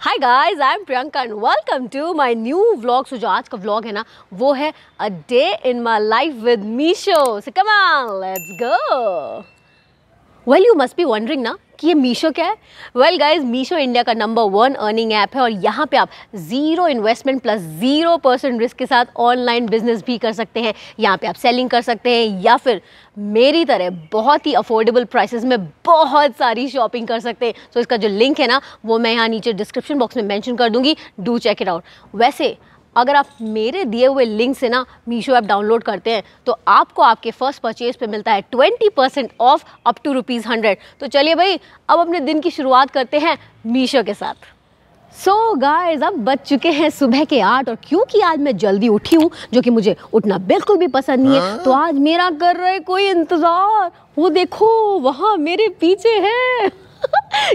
Hi guys I am Priyanka and welcome to my new vlog so जो आज का vlog है ना वो है a day in my life with Meesho so come on let's go well you must be wondering ना कि ये मीशो क्या है वेल गाइज मीशो इंडिया का नंबर वन अर्निंग ऐप है और यहाँ पे आप zero investment plus zero percent risk के साथ ऑनलाइन बिजनेस भी कर सकते हैं यहाँ पे आप सेलिंग कर सकते हैं या फिर मेरी तरह बहुत ही अफोर्डेबल प्राइसेस में बहुत सारी शॉपिंग कर सकते हैं सो so, इसका जो लिंक है ना वो मैं यहाँ नीचे डिस्क्रिप्शन बॉक्स में मैंशन कर दूंगी डू चेक इट आउट वैसे अगर आप मेरे दिए हुए लिंक से ना मीशो ऐप डाउनलोड करते हैं तो आपको आपके फर्स्ट परचेज पे मिलता है twenty percent off up to rupees hundred तो चलिए भाई अब अपने दिन की शुरुआत करते हैं मीशो के साथ सो so गाइस अब बज चुके हैं सुबह के आठ और क्योंकि आज मैं जल्दी उठी हूँ जो कि मुझे उठना बिल्कुल भी पसंद नहीं है हाँ। तो आज मेरा कर रहे कोई इंतज़ार वो देखो वहाँ मेरे पीछे है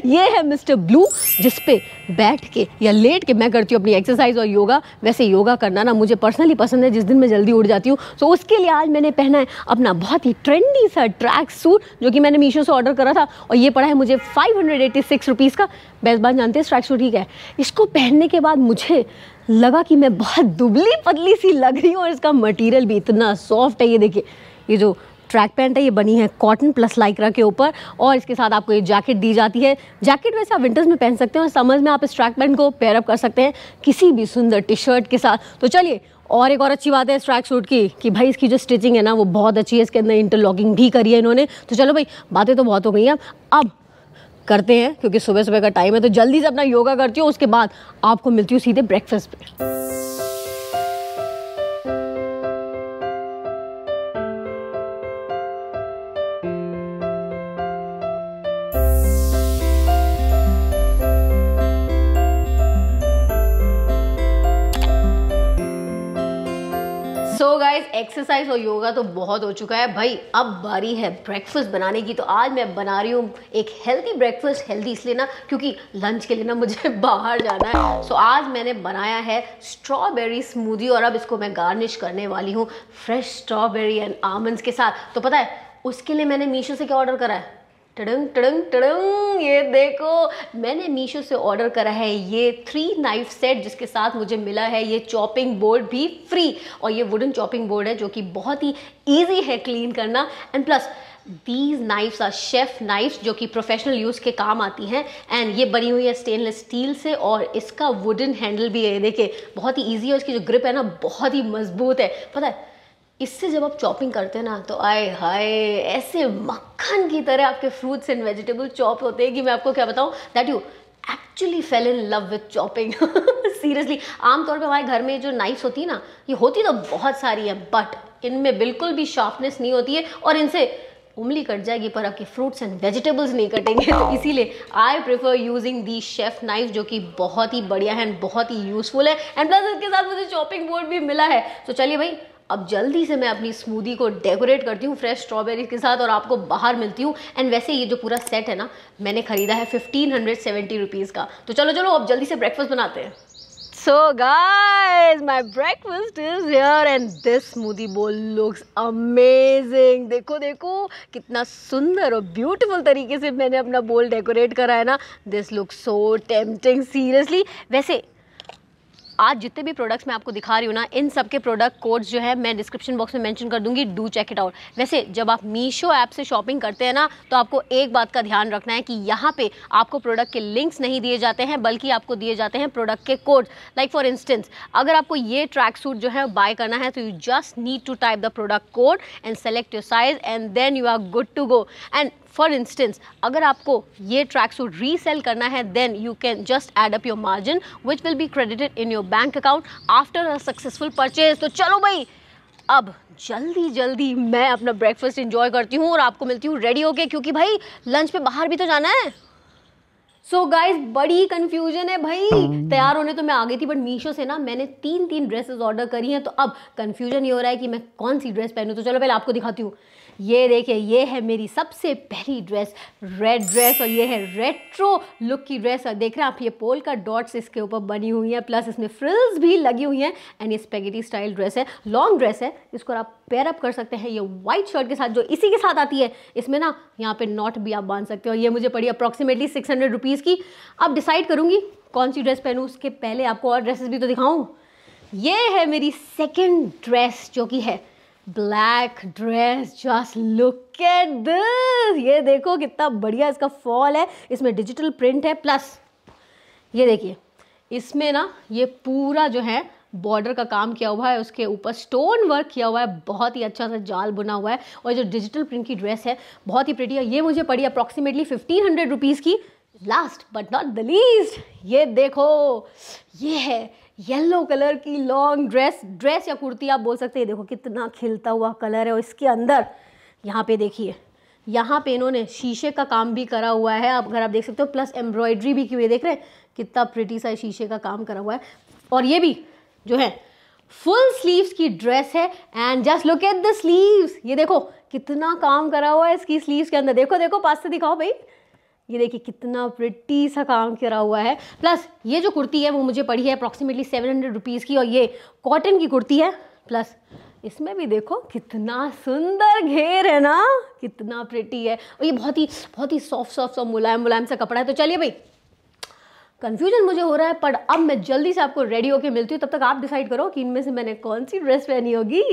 ये है मिस्टर ब्लू जिस पे बैठ के या लेट के मैं करती हूँ अपनी एक्सरसाइज और योगा वैसे योगा करना ना मुझे पर्सनली पसंद है जिस दिन मैं जल्दी उठ जाती हूँ सो उसके लिए आज मैंने पहना है अपना बहुत ही ट्रेंडी सा ट्रैक सूट जो कि मैंने मीशो से ऑर्डर करा था और ये पड़ा है मुझे five hundred eighty six rupees का बेस्ट बात जानते हैं ट्रैक सूट ही है इसको पहनने के बाद मुझे लगा कि मैं बहुत दुबली पतली सी लग रही हूँ और इसका मटेरियल भी इतना सॉफ्ट है ये देखिए ये जो ट्रैक पैंट है ये बनी है कॉटन प्लस लाइक्रा के ऊपर और इसके साथ आपको ये जैकेट दी जाती है जैकेट वैसे आप विंटर्स में पहन सकते हैं और समर्स में आप इस ट्रैक पैंट को पेयरअप कर सकते हैं किसी भी सुंदर टी शर्ट के साथ तो चलिए और एक और अच्छी बात है इस ट्रैक सूट की कि भाई इसकी जो स्टिचिंग है ना वो बहुत अच्छी है इसके अंदर इंटरलॉकिंग भी करी है इन्होंने तो चलो भाई बातें तो बहुत हो गई हैं अब करते हैं क्योंकि सुबह सुबह का टाइम है तो जल्दी से अपना योगा करती हूँ उसके बाद आपको मिलती हूँ सीधे ब्रेकफास्ट पर सो गाइज एक्सरसाइज और योगा तो बहुत हो चुका है भाई अब बारी है ब्रेकफास्ट बनाने की तो आज मैं बना रही हूँ एक हेल्दी ब्रेकफास्ट हेल्दी इसलिए ना क्योंकि लंच के लिए ना मुझे बाहर जाना है सो so, आज मैंने बनाया है स्ट्रॉबेरी स्मूदी और अब इसको मैं गार्निश करने वाली हूँ फ्रेश स्ट्रॉबेरी एंड आमंड्स के साथ तो पता है उसके लिए मैंने मीशो से क्या ऑर्डर करा है टडंग टडंग टडंग ये देखो मैंने मीशो से ऑर्डर करा है ये थ्री नाइफ सेट जिसके साथ मुझे मिला है ये चॉपिंग बोर्ड भी फ्री और ये वुडन चॉपिंग बोर्ड है जो कि बहुत ही ईजी है क्लीन करना and plus these knives are chef knives जो कि प्रोफेशनल यूज़ के काम आती हैं एंड ये बनी हुई है स्टेनलेस स्टील से और इसका वुडन हैंडल भी है देखिए बहुत ही ईजी है इसकी जो ग्रिप है ना बहुत ही मजबूत है पता है इससे जब आप चॉपिंग करते हैं ना तो आए हाय ऐसे मक्खन की तरह आपके फ्रूट्स एंड वेजिटेबल चॉप होते हैं कि मैं आपको क्या बताऊँ that you actually fell in love with chopping seriously आमतौर पे हमारे घर में जो नाइफ्स होती है ना ये होती तो बहुत सारी है बट इनमें बिल्कुल भी शार्पनेस नहीं होती है और इनसे उंगली कट जाएगी पर आपके फ्रूट्स एंड वेजिटेबल्स नहीं कटेंगे तो इसीलिए I prefer using the chef knife जो कि बहुत ही बढ़िया है एंड बहुत ही यूजफुल है एंड प्लस इसके साथ मुझे चॉपिंग बोर्ड भी मिला है तो चलिए भाई अब जल्दी से मैं अपनी स्मूदी को डेकोरेट करती हूँ फ्रेश स्ट्रॉबेरीज के साथ और आपको बाहर मिलती हूँ एंड वैसे ये जो पूरा सेट है ना मैंने ख़रीदा है फिफ्टीन हंड्रेड सेवेंटी रुपीज़ का तो चलो चलो अब जल्दी से ब्रेकफास्ट बनाते हैं so guys my breakfast is here and this smoothie bowl looks amazing देखो देखो कितना सुंदर और ब्यूटीफुल तरीके से मैंने अपना बोल डेकोरेट करा है ना this look so tempting seriously वैसे आज जितने भी प्रोडक्ट्स मैं आपको दिखा रही हूँ ना इन सब के प्रोडक्ट कोड्स जो है मैं डिस्क्रिप्शन बॉक्स में मेंशन कर दूंगी डू चेक इट आउट वैसे जब आप मीशो ऐप से शॉपिंग करते हैं ना तो आपको एक बात का ध्यान रखना है कि यहाँ पे आपको प्रोडक्ट के लिंक्स नहीं दिए जाते हैं बल्कि आपको दिए जाते हैं प्रोडक्ट के कोड लाइक फॉर इंस्टेंस अगर आपको ये ट्रैक सूट जो है बाय करना है तो you just need to type the product code and select your size and then you are good to go and for instance अगर आपको ये ट्रैक सूट रीसेल करना है then you can just add up your margin which will be credited in your bank account after a successful purchase तो चलो भाई अब जल्दी जल्दी मैं अपना ब्रेकफास्ट इंजॉय करती हूँ और आपको मिलती हूँ रेडी होके क्योंकि भाई लंच पे बाहर भी तो जाना है सो so गाइज बड़ी कन्फ्यूजन है भाई तैयार होने तो मैं आ गई थी बट मीशो से ना मैंने तीन तीन ड्रेसेस ऑर्डर करी हैं तो अब कन्फ्यूजन ये हो रहा है कि मैं कौन सी ड्रेस पहनूँ तो चलो पहले आपको दिखाती हूँ ये देखिए ये है मेरी सबसे पहली ड्रेस रेड ड्रेस और ये है रेट्रो लुक की ड्रेस और देख रहे हैं आप ये पोल का डॉट्स इसके ऊपर बनी हुई है प्लस इसमें फ्रिल्स भी लगी हुई हैं एंड ये स्पेगेटी स्टाइल ड्रेस है लॉन्ग ड्रेस है इसको आप पेयर अप कर सकते हैं ये व्हाइट शर्ट के साथ जो इसी के साथ आती है इसमें ना यहाँ पर नॉट भी आप बांध सकते हो ये मुझे पड़ी अप्रॉक्सीमेटली सिक्स हंड्रेड रुपीज़ की अब डिसाइड करूँगी कौन सी ड्रेस पहनूँ उसके पहले आपको और ड्रेसेस भी तो दिखाऊँ ये है मेरी सेकेंड ड्रेस जो कि है black dress just look at this ये देखो कितना बढ़िया इसका फॉल है इसमें डिजिटल प्रिंट है प्लस ये देखिए इसमें ना ये पूरा जो है बॉर्डर का काम किया हुआ है उसके ऊपर स्टोन वर्क किया हुआ है बहुत ही अच्छा सा जाल बुना हुआ है और जो डिजिटल प्रिंट की ड्रेस है बहुत ही प्रिटी है ये मुझे पड़ी अप्रॉक्सीमेटली फिफ्टीन हंड्रेड रुपीज़ की last but not the least ये देखो ये है येलो कलर की लॉन्ग ड्रेस ड्रेस या कुर्ती आप बोल सकते हैं देखो कितना खिलता हुआ कलर है और इसके अंदर यहाँ पे देखिए यहाँ पे इन्होंने शीशे का काम भी करा हुआ है आप अगर आप देख सकते हो प्लस एम्ब्रॉयडरी भी की हुई है देख रहे हैं कितना प्रिटी सा शीशे का काम करा हुआ है और ये भी जो है फुल स्लीव्स की ड्रेस है and just look at the sleeves ये देखो कितना काम करा हुआ है इसकी स्लीव्स के अंदर देखो देखो पास से दिखाओ भाई ये देखिए कितना प्रिटी सा काम करा हुआ है प्लस ये जो कुर्ती है वो मुझे पड़ी है अप्रॉक्सीमेटली सेवन हंड्रेड रुपीज़ की और ये कॉटन की कुर्ती है प्लस इसमें भी देखो कितना सुंदर घेर है ना कितना प्रिटी है और ये बहुत ही बहुत ही सॉफ्ट सॉफ्ट और मुलायम मुलायम सा कपड़ा है तो चलिए भाई कन्फ्यूजन मुझे हो रहा है पर अब मैं जल्दी से आपको रेडी होके मिलती हूँ तब तक आप डिसाइड करो कि इनमें से मैंने कौन सी ड्रेस पहनी होगी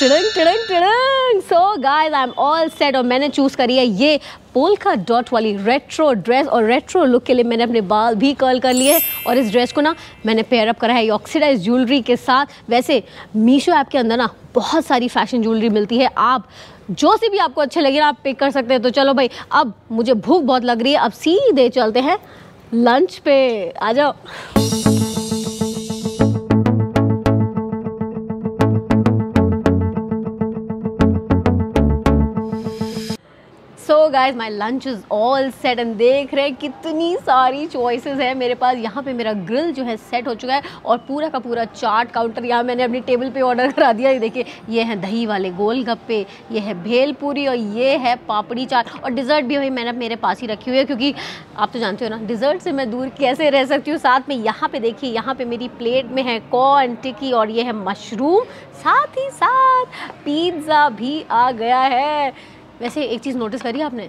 टिड़ंग टिड़ंग टिड़ंग so guys I am all set और मैंने चूज़ करी है ये पोलका डॉट वाली रेट्रो ड्रेस और रेट्रो लुक के लिए मैंने अपने बाल भी कर्ल कर लिए और इस ड्रेस को ना मैंने पेयरअप करा है ये ऑक्सीडाइज ज्वेलरी के साथ वैसे मीशो ऐप के अंदर ना बहुत सारी फैशन ज्वेलरी मिलती है आप जो सी भी आपको अच्छे लगे ना आप पिक कर सकते हैं तो चलो भाई अब मुझे भूख बहुत लग रही है अब सीधे चलते हैं लंच पे आ जाओ guys my lunch is all set and देख रहे हैं कितनी सारी चॉइसेस हैं मेरे पास यहाँ पे मेरा ग्रिल जो है सेट हो चुका है और पूरा का पूरा चाट काउंटर यहाँ मैंने अपनी टेबल पे ऑर्डर करा दिया ये देखिए ये है दही वाले गोल गप्पे ये है भेल पूरी और ये है पापड़ी चाट और डिज़र्ट भी वही मैंने मेरे पास ही रखी हुई है क्योंकि आप तो जानते हो ना डिज़र्ट से मैं दूर कैसे रह सकती हूँ साथ में यहाँ पर देखिए यहाँ पर मेरी प्लेट में है कॉर्न टिक्की और ये है मशरूम साथ ही साथ पिज़्ज़ा भी आ गया है वैसे एक चीज़ नोटिस करी आपने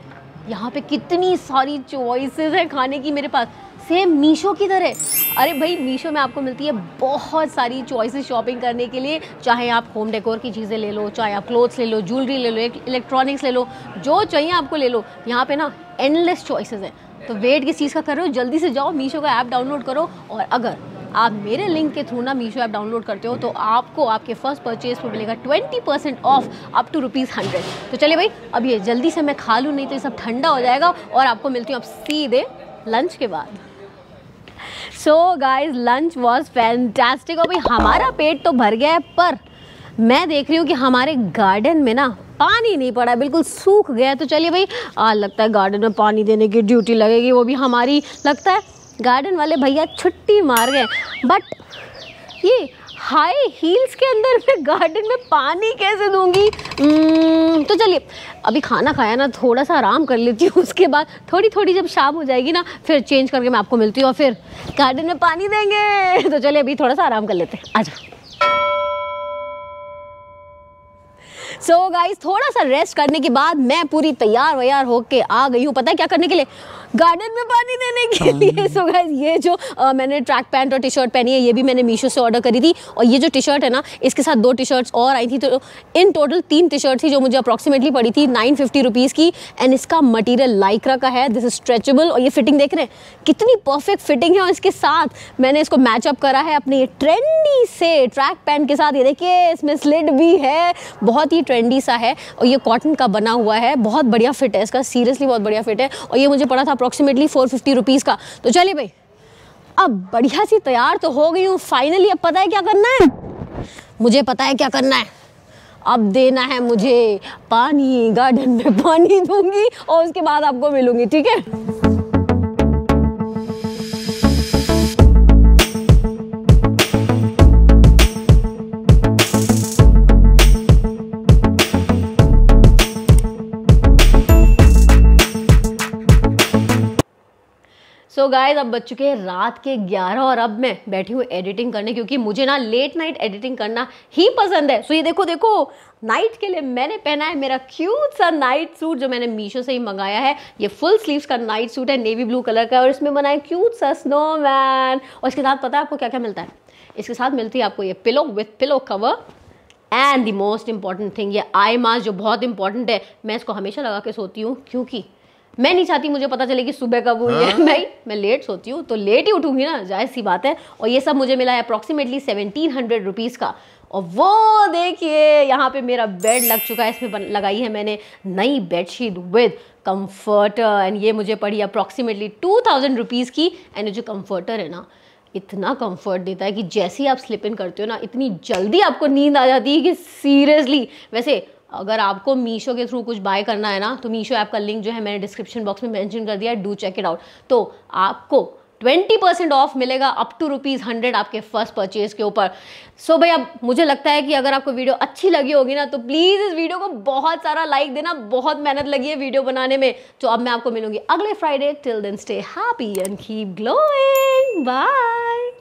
यहाँ पे कितनी सारी चॉइसेस हैं खाने की मेरे पास सेम मीशो की तरह अरे भाई मीशो में आपको मिलती है बहुत सारी चॉइसेस शॉपिंग करने के लिए चाहे आप होम डेकोर की चीज़ें ले लो चाहे आप क्लोथ्स ले लो ज्वेलरी ले लो इलेक्ट्रॉनिक्स ले लो जो चाहिए आपको ले लो यहाँ पे ना एंडलेस चॉइसेस हैं तो वेट किस चीज़ का कर रहे हो जल्दी से जाओ मीशो का ऐप डाउनलोड करो और अगर आप मेरे लिंक के थ्रू ना मीशो ऐप डाउनलोड करते हो तो आपको आपके फर्स्ट परचेज पर मिलेगा twenty percent off up to rupees hundred तो चलिए भाई अब ये जल्दी से मैं खा लूँ नहीं तो ये सब ठंडा हो जाएगा और आपको मिलती हूँ आप सीधे लंच के बाद so guys lunch was fantastic और भाई हमारा पेट तो भर गया है पर मैं देख रही हूँ कि हमारे गार्डन में ना पानी नहीं पड़ा बिल्कुल सूख गया तो चलिए भाई आज लगता है गार्डन में पानी देने की ड्यूटी लगेगी वो भी हमारी लगता है गार्डन वाले भैया छुट्टी मार गए बट ये हाई हील्स के अंदर मैं गार्डन में पानी कैसे दूंगी hmm, तो चलिए अभी खाना खाया ना थोड़ा सा आराम कर लेती हूँ उसके बाद थोड़ी थोड़ी जब शाम हो जाएगी ना फिर चेंज करके मैं आपको मिलती हूँ और फिर गार्डन में पानी देंगे तो चलिए अभी थोड़ा सा आराम कर लेते हैं आ जाओ सो so गाइस थोड़ा सा रेस्ट करने के बाद मैं पूरी तैयार वैयार होके आ गई हूँ पता है क्या करने के लिए गार्डन में पानी देने के हाँ। लिए सो so गाइस ये जो आ, मैंने ट्रैक पैंट और टी शर्ट पहनी है ये भी मैंने मीशो से ऑर्डर करी थी और ये जो टी शर्ट है ना इसके साथ दो टी शर्ट्स और आई थी तो इन टोटल तीन टी शर्ट थी जो मुझे अप्रॉक्सीमेटली पड़ी थी नाइन फिफ्टी रुपीज़ की एंड इसका मटीरियल लाइक्रा का है दिस इज स्ट्रेचेबल और ये फिटिंग देख रहे हैं कितनी परफेक्ट फिटिंग है और इसके साथ मैंने इसको मैचअप करा है अपने ट्रेंडी से ट्रैक पैंट के साथ ये देखिए इसमें स्लिड भी है बहुत ही ट्रेंडी सा है और ये कॉटन का बना हुआ है बहुत बढ़िया फिट है इसका सीरियसली बहुत बढ़िया फिट है और ये मुझे पड़ा था अप्रॉक्सीमेटली फोर फिफ्टी का तो चलिए भाई अब बढ़िया सी तैयार तो हो गई हूँ फाइनली अब पता है क्या करना है मुझे पता है क्या करना है अब देना है मुझे पानी गार्डन में पानी दूंगी और उसके बाद आपको मिलूंगी ठीक है सो so गाइज अब बच चुके हैं रात के 11 और अब मैं बैठी हूँ एडिटिंग करने क्योंकि मुझे ना लेट नाइट एडिटिंग करना ही पसंद है सो so ये देखो देखो नाइट के लिए मैंने पहना है मेरा क्यूट सा नाइट सूट जो मैंने मीशो से ही मंगाया है ये फुल स्लीव्स का नाइट सूट है नेवी ब्लू कलर का और इसमें बनाए क्यूट सा स्नोमैन और इसके साथ पता है आपको क्या क्या मिलता है इसके साथ मिलती है आपको ये pillow with pillow cover and the most important thing ये आई मास्क जो बहुत इंपॉर्टेंट है मैं इसको हमेशा लगा के सोती हूँ क्योंकि मैं नहीं चाहती मुझे पता चले कि सुबह कब हुई है हाँ। भाई मैं लेट सोती हूँ तो लेट ही उठूंगी ना जाहिर सी बात है और ये सब मुझे मिला है अप्रोक्सीमेटली सेवनटीन हंड्रेड रुपीज़ का और वो देखिए यहाँ पे मेरा बेड लग चुका है इसमें लगाई है मैंने नई बेडशीट विद कम्फर्टर एंड ये मुझे पड़ी अप्रोक्सीमेटली टू थाउजेंड रुपीज़ की एंड जो कम्फर्टर है ना इतना कंफर्ट देता है कि जैसे ही आप स्लिप इन करते हो ना इतनी जल्दी आपको नींद आ जाती है कि सीरियसली वैसे अगर आपको मीशो के थ्रू कुछ बाय करना है ना तो मीशो ऐप का लिंक जो है मैंने डिस्क्रिप्शन बॉक्स में मेंशन कर दिया है डू चेक इट आउट तो आपको ट्वेंटी परसेंट ऑफ मिलेगा अप टू रुपीज़ हंड्रेड आपके फर्स्ट परचेज के ऊपर सो so भैया मुझे लगता है कि अगर आपको वीडियो अच्छी लगी होगी ना तो प्लीज़ इस वीडियो को बहुत सारा लाइक देना बहुत मेहनत लगी है वीडियो बनाने में तो अब मैं आपको मिलूंगी अगले Friday till then stay happy and keep glowing bye